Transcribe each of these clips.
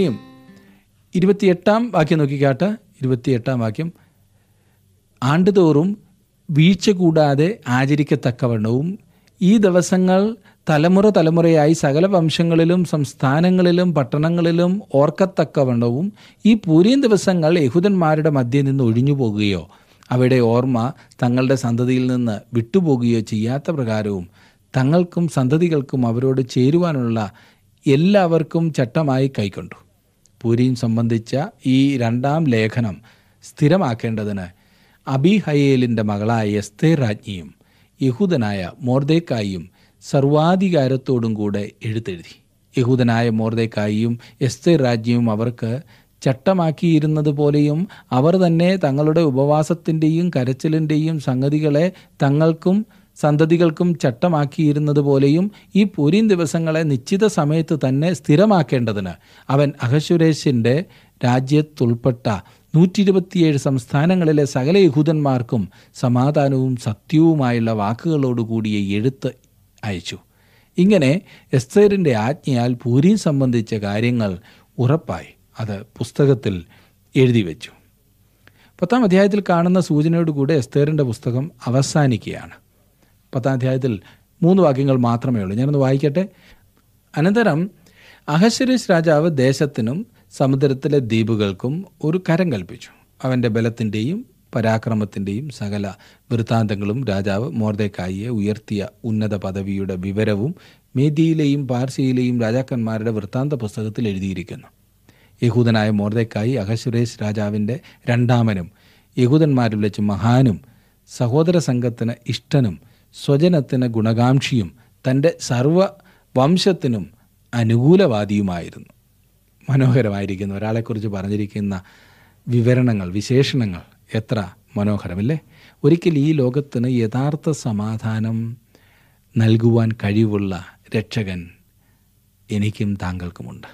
ഇനിയും ഇരുപത്തിയെട്ടാം വാക്യം നോക്കിക്കാട്ട് ഇരുപത്തിയെട്ടാം വാക്യം ആണ്ടുതോറും വീഴ്ച കൂടാതെ ആചരിക്കത്തക്കവണ്ണവും ഈ ദിവസങ്ങൾ തലമുറ തലമുറയായി സകല വംശങ്ങളിലും സംസ്ഥാനങ്ങളിലും പട്ടണങ്ങളിലും ഓർക്കത്തക്കവണ്ണവും ഈ പൂരീൻ ദിവസങ്ങൾ യഹൂദന്മാരുടെ മധ്യയിൽ നിന്ന് ഒഴിഞ്ഞു പോകുകയോ അവയുടെ ഓർമ്മ തങ്ങളുടെ സന്തതിയിൽ നിന്ന് വിട്ടുപോകുകയോ ചെയ്യാത്ത പ്രകാരവും തങ്ങൾക്കും സന്തതികൾക്കും അവരോട് ചേരുവാനുള്ള എല്ലാവർക്കും ചട്ടമായി കൈക്കൊണ്ടു പുരിയും സംബന്ധിച്ച ഈ രണ്ടാം ലേഖനം സ്ഥിരമാക്കേണ്ടതിന് അബിഹയേലിൻ്റെ മകളായ എസ്തേ രാജ്ഞിയും യഹൂദനായ മോർദേക്കായും സർവാധികാരത്തോടും കൂടെ എഴുത്തെഴുതി യഹൂദനായ മോർദേക്കായും എസ്തേ രാജ്ഞിയും അവർക്ക് ചട്ടമാക്കിയിരുന്നത് പോലെയും അവർ തന്നെ തങ്ങളുടെ ഉപവാസത്തിൻ്റെയും കരച്ചിലിൻ്റെയും സംഗതികളെ തങ്ങൾക്കും സന്തതികൾക്കും ചട്ടമാക്കിയിരുന്നത് പോലെയും ഈ പുരീൻ ദിവസങ്ങളെ നിശ്ചിത സമയത്ത് തന്നെ സ്ഥിരമാക്കേണ്ടതിന് അവൻ അഹശുരേഷിൻ്റെ രാജ്യത്തുൾപ്പെട്ട നൂറ്റി ഇരുപത്തിയേഴ് സംസ്ഥാനങ്ങളിലെ സകല യഹൂദന്മാർക്കും സമാധാനവും സത്യവുമായുള്ള വാക്കുകളോടുകൂടിയ എഴുത്ത് അയച്ചു ഇങ്ങനെ എസ്തേറിൻ്റെ ആജ്ഞയാൽ പൂരീം സംബന്ധിച്ച കാര്യങ്ങൾ ഉറപ്പായി അത് പുസ്തകത്തിൽ എഴുതി വെച്ചു പത്താം അധ്യായത്തിൽ കാണുന്ന സൂചനയോടുകൂടെ എസ്തേറിൻ്റെ പുസ്തകം അവസാനിക്കുകയാണ് പത്താം അധ്യായത്തിൽ മൂന്ന് വാക്യങ്ങൾ മാത്രമേ ഉള്ളൂ ഞാനൊന്ന് വായിക്കട്ടെ അനന്തരം അഹശ്വരീഷ് രാജാവ് ദേശത്തിനും സമുദ്രത്തിലെ ദ്വീപുകൾക്കും ഒരു കരം കൽപ്പിച്ചു അവൻ്റെ ബലത്തിൻ്റെയും പരാക്രമത്തിൻ്റെയും സകല വൃത്താന്തങ്ങളും രാജാവ് മോർദേക്കായിയെ ഉയർത്തിയ ഉന്നത പദവിയുടെ വിവരവും മേദിയിലെയും പാർസിയിലെയും രാജാക്കന്മാരുടെ വൃത്താന്ത പുസ്തകത്തിൽ എഴുതിയിരിക്കുന്നു യഹൂദനായ മോർദേക്കായി അഹസുരേഷ് രാജാവിൻ്റെ രണ്ടാമനും യഹൂദന്മാരിൽ വെച്ച് മഹാനും സഹോദര സംഘത്തിന് ഇഷ്ടനും സ്വജനത്തിന് ഗുണകാംക്ഷിയും തൻ്റെ സർവ വംശത്തിനും അനുകൂലവാദിയുമായിരുന്നു മനോഹരമായിരിക്കുന്നു ഒരാളെക്കുറിച്ച് പറഞ്ഞിരിക്കുന്ന വിവരണങ്ങൾ വിശേഷണങ്ങൾ എത്ര മനോഹരമല്ലേ ഒരിക്കൽ ഈ ലോകത്തിന് യഥാർത്ഥ സമാധാനം നൽകുവാൻ കഴിവുള്ള രക്ഷകൻ എനിക്കും താങ്കൾക്കുമുണ്ട്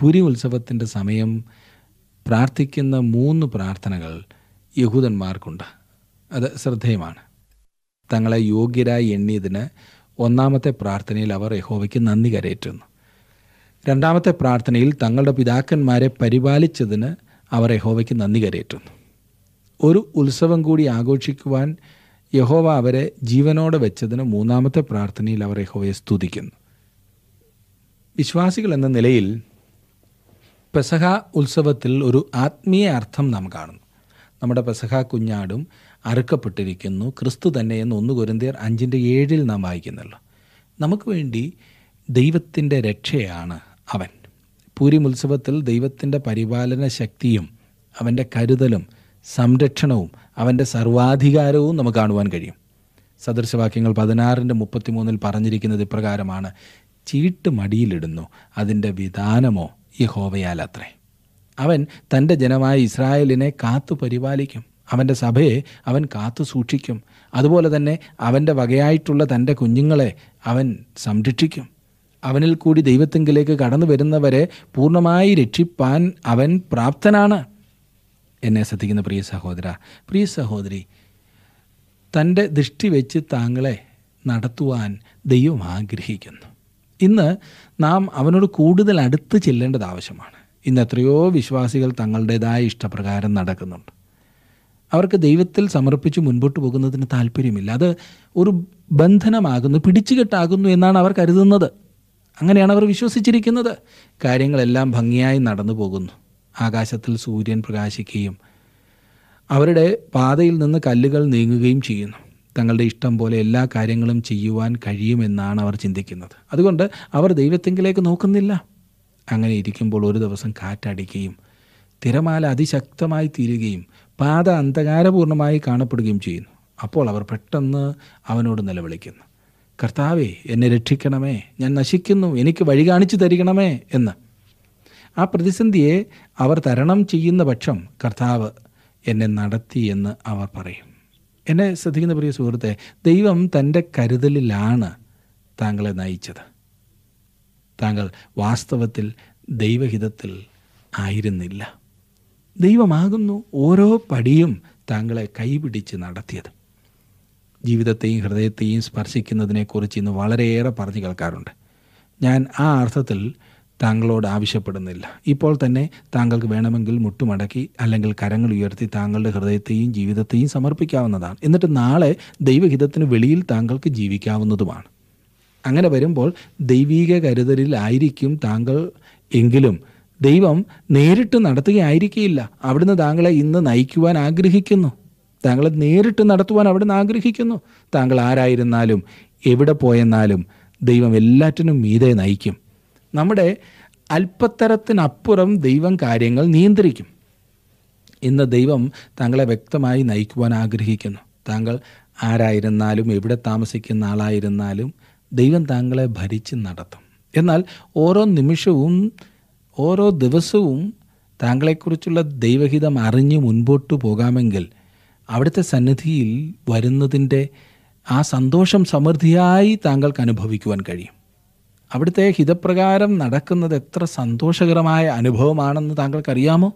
പുരി ഉത്സവത്തിൻ്റെ സമയം പ്രാർത്ഥിക്കുന്ന മൂന്ന് പ്രാർത്ഥനകൾ യഹൂദന്മാർക്കുണ്ട് അത് ശ്രദ്ധേയമാണ് തങ്ങളെ യോഗ്യരായി എണ്ണിയതിന് ഒന്നാമത്തെ പ്രാർത്ഥനയിൽ അവർ യഹോവയ്ക്ക് നന്ദി കരയറ്റുന്നു രണ്ടാമത്തെ പ്രാർത്ഥനയിൽ തങ്ങളുടെ പിതാക്കന്മാരെ പരിപാലിച്ചതിന് അവർ യഹോവയ്ക്ക് നന്ദി കരയറ്റുന്നു ഒരു ഉത്സവം കൂടി ആഘോഷിക്കുവാൻ യഹോവ അവരെ ജീവനോടെ വെച്ചതിന് മൂന്നാമത്തെ പ്രാർത്ഥനയിൽ അവർ യഹോവയെ സ്തുതിക്കുന്നു വിശ്വാസികൾ എന്ന നിലയിൽ പെസഹ ഉത്സവത്തിൽ ഒരു ആത്മീയ അർത്ഥം നാം കാണുന്നു നമ്മുടെ പെസഹ കുഞ്ഞാടും അറുക്കപ്പെട്ടിരിക്കുന്നു ക്രിസ്തു തന്നെ എന്ന് ഒന്ന് കുരുന്തിയർ അഞ്ചിൻ്റെ ഏഴിൽ നാം വായിക്കുന്നല്ലോ നമുക്ക് വേണ്ടി ദൈവത്തിൻ്റെ രക്ഷയാണ് അവൻ പൂരി ഉത്സവത്തിൽ ദൈവത്തിൻ്റെ പരിപാലന ശക്തിയും അവൻ്റെ കരുതലും സംരക്ഷണവും അവൻ്റെ സർവാധികാരവും നമുക്ക് കാണുവാൻ കഴിയും സദൃശവാക്യങ്ങൾ പതിനാറിൻ്റെ മുപ്പത്തിമൂന്നിൽ പറഞ്ഞിരിക്കുന്നത് ഇപ്രകാരമാണ് ചീട്ട് മടിയിലിടുന്നു അതിൻ്റെ വിധാനമോ ഹോവയാലത്രേ അവൻ തൻ്റെ ജനമായ ഇസ്രായേലിനെ കാത്തു പരിപാലിക്കും അവൻ്റെ സഭയെ അവൻ കാത്തു സൂക്ഷിക്കും അതുപോലെ തന്നെ അവൻ്റെ വകയായിട്ടുള്ള തൻ്റെ കുഞ്ഞുങ്ങളെ അവൻ സംരക്ഷിക്കും അവനിൽ കൂടി ദൈവത്തെങ്കിലേക്ക് കടന്നു വരുന്നവരെ പൂർണ്ണമായി രക്ഷിപ്പാൻ അവൻ പ്രാപ്തനാണ് എന്നെ ശ്രദ്ധിക്കുന്ന പ്രിയ സഹോദര പ്രിയ സഹോദരി തൻ്റെ ദൃഷ്ടി വെച്ച് താങ്കളെ നടത്തുവാൻ ദൈവം ആഗ്രഹിക്കുന്നു ഇന്ന് നാം അവനോട് കൂടുതൽ അടുത്ത് ചെല്ലേണ്ടത് ആവശ്യമാണ് ഇന്ന് എത്രയോ വിശ്വാസികൾ തങ്ങളുടേതായ ഇഷ്ടപ്രകാരം നടക്കുന്നുണ്ട് അവർക്ക് ദൈവത്തിൽ സമർപ്പിച്ച് മുൻപോട്ട് പോകുന്നതിന് താല്പര്യമില്ല അത് ഒരു ബന്ധനമാകുന്നു പിടിച്ചുകെട്ടാകുന്നു എന്നാണ് അവർ കരുതുന്നത് അങ്ങനെയാണ് അവർ വിശ്വസിച്ചിരിക്കുന്നത് കാര്യങ്ങളെല്ലാം ഭംഗിയായി നടന്നു പോകുന്നു ആകാശത്തിൽ സൂര്യൻ പ്രകാശിക്കുകയും അവരുടെ പാതയിൽ നിന്ന് കല്ലുകൾ നീങ്ങുകയും ചെയ്യുന്നു തങ്ങളുടെ ഇഷ്ടം പോലെ എല്ലാ കാര്യങ്ങളും ചെയ്യുവാൻ കഴിയുമെന്നാണ് അവർ ചിന്തിക്കുന്നത് അതുകൊണ്ട് അവർ ദൈവത്തെങ്കിലേക്ക് നോക്കുന്നില്ല അങ്ങനെ ഇരിക്കുമ്പോൾ ഒരു ദിവസം കാറ്റടിക്കുകയും തിരമാല അതിശക്തമായി തീരുകയും പാത അന്ധകാരപൂർണമായി കാണപ്പെടുകയും ചെയ്യുന്നു അപ്പോൾ അവർ പെട്ടെന്ന് അവനോട് നിലവിളിക്കുന്നു കർത്താവേ എന്നെ രക്ഷിക്കണമേ ഞാൻ നശിക്കുന്നു എനിക്ക് വഴി കാണിച്ചു തരികണമേ എന്ന് ആ പ്രതിസന്ധിയെ അവർ തരണം ചെയ്യുന്ന പക്ഷം കർത്താവ് എന്നെ നടത്തി എന്ന് അവർ പറയും എന്നെ ശ്രദ്ധിക്കുന്ന പ്രിയ സുഹൃത്തെ ദൈവം തൻ്റെ കരുതലിലാണ് താങ്കളെ നയിച്ചത് താങ്കൾ വാസ്തവത്തിൽ ദൈവഹിതത്തിൽ ആയിരുന്നില്ല ദൈവമാകുന്നു ഓരോ പടിയും താങ്കളെ കൈപിടിച്ച് നടത്തിയത് ജീവിതത്തെയും ഹൃദയത്തെയും സ്പർശിക്കുന്നതിനെക്കുറിച്ച് ഇന്ന് വളരെയേറെ പറഞ്ഞു കേൾക്കാറുണ്ട് ഞാൻ ആ അർത്ഥത്തിൽ താങ്കളോട് ആവശ്യപ്പെടുന്നില്ല ഇപ്പോൾ തന്നെ താങ്കൾക്ക് വേണമെങ്കിൽ മുട്ടുമടക്കി അല്ലെങ്കിൽ കരങ്ങൾ ഉയർത്തി താങ്കളുടെ ഹൃദയത്തെയും ജീവിതത്തെയും സമർപ്പിക്കാവുന്നതാണ് എന്നിട്ട് നാളെ ദൈവഹിതത്തിന് വെളിയിൽ താങ്കൾക്ക് ജീവിക്കാവുന്നതുമാണ് അങ്ങനെ വരുമ്പോൾ ദൈവീക കരുതലിലായിരിക്കും താങ്കൾ എങ്കിലും ദൈവം നേരിട്ട് നടത്തുകയായിരിക്കില്ല അവിടുന്ന് താങ്കളെ ഇന്ന് നയിക്കുവാൻ ആഗ്രഹിക്കുന്നു താങ്കളെ നേരിട്ട് നടത്തുവാൻ അവിടുന്ന് ആഗ്രഹിക്കുന്നു താങ്കൾ ആരായിരുന്നാലും എവിടെ പോയെന്നാലും ദൈവം എല്ലാറ്റിനും മീതെ നയിക്കും നമ്മുടെ അല്പത്തരത്തിനപ്പുറം ദൈവം കാര്യങ്ങൾ നിയന്ത്രിക്കും ഇന്ന് ദൈവം താങ്കളെ വ്യക്തമായി നയിക്കുവാൻ ആഗ്രഹിക്കുന്നു താങ്കൾ ആരായിരുന്നാലും എവിടെ താമസിക്കുന്ന ആളായിരുന്നാലും ദൈവം താങ്കളെ ഭരിച്ച് നടത്തും എന്നാൽ ഓരോ നിമിഷവും ഓരോ ദിവസവും താങ്കളെക്കുറിച്ചുള്ള ദൈവഹിതം അറിഞ്ഞ് മുൻപോട്ട് പോകാമെങ്കിൽ അവിടുത്തെ സന്നിധിയിൽ വരുന്നതിൻ്റെ ആ സന്തോഷം സമൃദ്ധിയായി താങ്കൾക്ക് അനുഭവിക്കുവാൻ കഴിയും അവിടുത്തെ ഹിതപ്രകാരം നടക്കുന്നത് എത്ര സന്തോഷകരമായ അനുഭവമാണെന്ന് താങ്കൾക്കറിയാമോ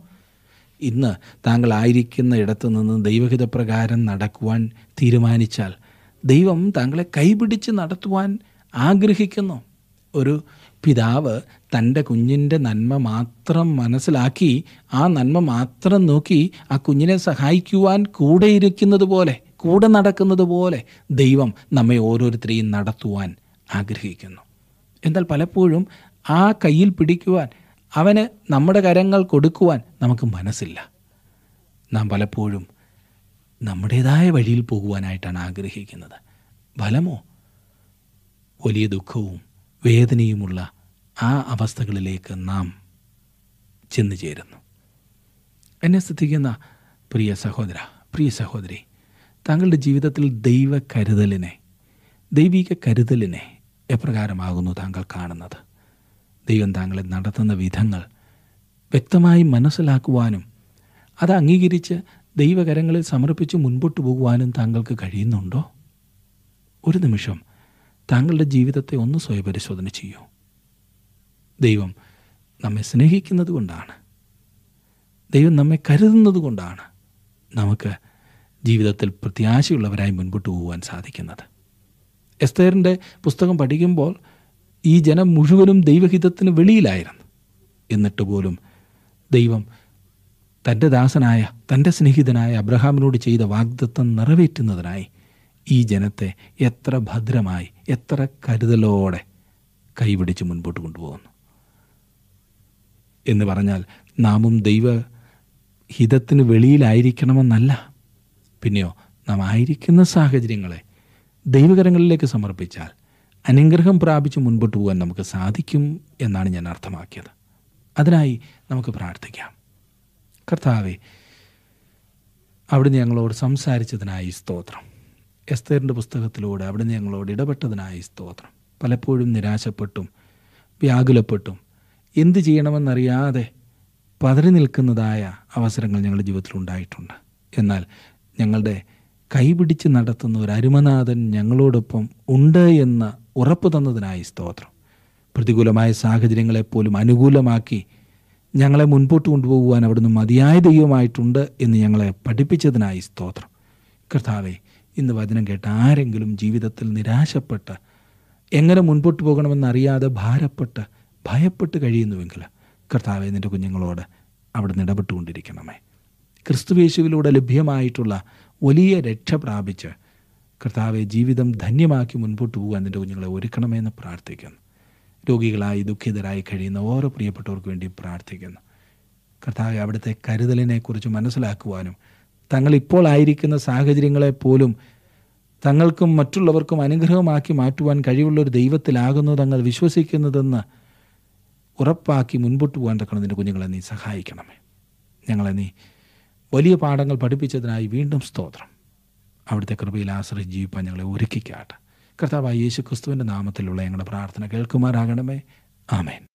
ഇന്ന് താങ്കൾ ആയിരിക്കുന്ന ഇടത്തു നിന്ന് ദൈവഹിതപ്രകാരം നടക്കുവാൻ തീരുമാനിച്ചാൽ ദൈവം താങ്കളെ കൈപിടിച്ച് നടത്തുവാൻ ആഗ്രഹിക്കുന്നു ഒരു പിതാവ് തൻ്റെ കുഞ്ഞിൻ്റെ നന്മ മാത്രം മനസ്സിലാക്കി ആ നന്മ മാത്രം നോക്കി ആ കുഞ്ഞിനെ സഹായിക്കുവാൻ കൂടെയിരിക്കുന്നത് പോലെ കൂടെ നടക്കുന്നത് പോലെ ദൈവം നമ്മെ ഓരോരുത്തരെയും നടത്തുവാൻ ആഗ്രഹിക്കുന്നു എന്നാൽ പലപ്പോഴും ആ കയ്യിൽ പിടിക്കുവാൻ അവന് നമ്മുടെ കരങ്ങൾ കൊടുക്കുവാൻ നമുക്ക് മനസ്സില്ല നാം പലപ്പോഴും നമ്മുടേതായ വഴിയിൽ പോകുവാനായിട്ടാണ് ആഗ്രഹിക്കുന്നത് ഫലമോ വലിയ ദുഃഖവും വേദനയുമുള്ള ആ അവസ്ഥകളിലേക്ക് നാം ചെന്നു ചേരുന്നു എന്നെ ശ്രദ്ധിക്കുന്ന പ്രിയ സഹോദര പ്രിയ സഹോദരി താങ്കളുടെ ജീവിതത്തിൽ ദൈവ കരുതലിനെ ദൈവിക കരുതലിനെ എപ്രകാരമാകുന്നു താങ്കൾ കാണുന്നത് ദൈവം താങ്കളെ നടത്തുന്ന വിധങ്ങൾ വ്യക്തമായി മനസ്സിലാക്കുവാനും അത് അംഗീകരിച്ച് ദൈവകരങ്ങളിൽ സമർപ്പിച്ച് മുൻപോട്ട് പോകുവാനും താങ്കൾക്ക് കഴിയുന്നുണ്ടോ ഒരു നിമിഷം താങ്കളുടെ ജീവിതത്തെ ഒന്ന് സ്വയപരിശോധന ചെയ്യൂ ദൈവം നമ്മെ സ്നേഹിക്കുന്നത് കൊണ്ടാണ് ദൈവം നമ്മെ കരുതുന്നത് കൊണ്ടാണ് നമുക്ക് ജീവിതത്തിൽ പ്രത്യാശയുള്ളവരായി മുൻപോട്ട് പോകാൻ സാധിക്കുന്നത് എസ്തേറിൻ്റെ പുസ്തകം പഠിക്കുമ്പോൾ ഈ ജനം മുഴുവനും ദൈവഹിതത്തിന് വെളിയിലായിരുന്നു എന്നിട്ട് പോലും ദൈവം തൻ്റെ ദാസനായ തൻ്റെ സ്നേഹിതനായ അബ്രഹാമിനോട് ചെയ്ത വാഗ്ദത്തം നിറവേറ്റുന്നതിനായി ഈ ജനത്തെ എത്ര ഭദ്രമായി എത്ര കരുതലോടെ കൈപിടിച്ച് മുൻപോട്ട് കൊണ്ടുപോകുന്നു എന്ന് പറഞ്ഞാൽ നാമും ദൈവ ഹിതത്തിന് വെളിയിലായിരിക്കണമെന്നല്ല പിന്നെയോ നാം ആയിരിക്കുന്ന സാഹചര്യങ്ങളെ ദൈവകരങ്ങളിലേക്ക് സമർപ്പിച്ചാൽ അനുഗ്രഹം പ്രാപിച്ച് മുൻപോട്ട് പോകാൻ നമുക്ക് സാധിക്കും എന്നാണ് ഞാൻ അർത്ഥമാക്കിയത് അതിനായി നമുക്ക് പ്രാർത്ഥിക്കാം കർത്താവെ അവിടുന്ന് ഞങ്ങളോട് സംസാരിച്ചതിനായി സ്തോത്രം എസ്തേറിൻ്റെ പുസ്തകത്തിലൂടെ അവിടുന്ന് ഞങ്ങളോട് ഇടപെട്ടതിനായി സ്തോത്രം പലപ്പോഴും നിരാശപ്പെട്ടും വ്യാകുലപ്പെട്ടും എന്ത് ചെയ്യണമെന്നറിയാതെ പതറി നിൽക്കുന്നതായ അവസരങ്ങൾ ഞങ്ങളുടെ ജീവിതത്തിൽ ഉണ്ടായിട്ടുണ്ട് എന്നാൽ ഞങ്ങളുടെ കൈപിടിച്ച് നടത്തുന്ന ഒരു അരുമനാഥൻ ഞങ്ങളോടൊപ്പം ഉണ്ട് എന്ന ഉറപ്പ് തന്നതിനായി സ്തോത്രം പ്രതികൂലമായ സാഹചര്യങ്ങളെപ്പോലും അനുകൂലമാക്കി ഞങ്ങളെ മുൻപോട്ട് കൊണ്ടുപോകുവാൻ അവിടുന്ന് മതിയായ ദൈവമായിട്ടുണ്ട് എന്ന് ഞങ്ങളെ പഠിപ്പിച്ചതിനായി സ്തോത്രം കർത്താവെ ഇന്ന് വചനം കേട്ട ആരെങ്കിലും ജീവിതത്തിൽ നിരാശപ്പെട്ട് എങ്ങനെ മുൻപോട്ട് പോകണമെന്ന് അറിയാതെ ഭാരപ്പെട്ട് ഭയപ്പെട്ട് കഴിയുന്നുവെങ്കിൽ കർത്താവ് നിൻ്റെ കുഞ്ഞുങ്ങളോട് അവിടെ നിടപെട്ടുകൊണ്ടിരിക്കണമേ ക്രിസ്തുവേശുവിലൂടെ ലഭ്യമായിട്ടുള്ള വലിയ രക്ഷ പ്രാപിച്ച് കർത്താവെ ജീവിതം ധന്യമാക്കി മുൻപോട്ട് പോകാൻ നിൻ്റെ കുഞ്ഞുങ്ങളെ ഒരുക്കണമേ എന്ന് പ്രാർത്ഥിക്കുന്നു രോഗികളായി ദുഃഖിതരായി കഴിയുന്ന ഓരോ പ്രിയപ്പെട്ടവർക്ക് വേണ്ടി പ്രാർത്ഥിക്കുന്നു കർത്താവെ അവിടുത്തെ കരുതലിനെക്കുറിച്ച് മനസ്സിലാക്കുവാനും തങ്ങൾ ഇപ്പോൾ ആയിരിക്കുന്ന സാഹചര്യങ്ങളെ പോലും തങ്ങൾക്കും മറ്റുള്ളവർക്കും അനുഗ്രഹമാക്കി മാറ്റുവാൻ കഴിവുള്ള ഒരു ദൈവത്തിലാകുന്നു തങ്ങൾ വിശ്വസിക്കുന്നതെന്ന് ഉറപ്പാക്കി മുൻപോട്ട് പോകാൻ തക്കണം നിൻ്റെ കുഞ്ഞുങ്ങളെ നീ സഹായിക്കണമേ ഞങ്ങളെ നീ വലിയ പാഠങ്ങൾ പഠിപ്പിച്ചതിനായി വീണ്ടും സ്തോത്രം അവിടുത്തെ കൃപയിൽ ആശ്രയിച്ച് ജീവിപ്പാൻ ഞങ്ങളെ ഒരുക്കിക്കാട്ടെ കർത്താവായ യേശു ക്രിസ്തുവിൻ്റെ നാമത്തിലുള്ള ഞങ്ങളുടെ പ്രാർത്ഥന കേൾക്കുമാരാകണമേ ആമേൻ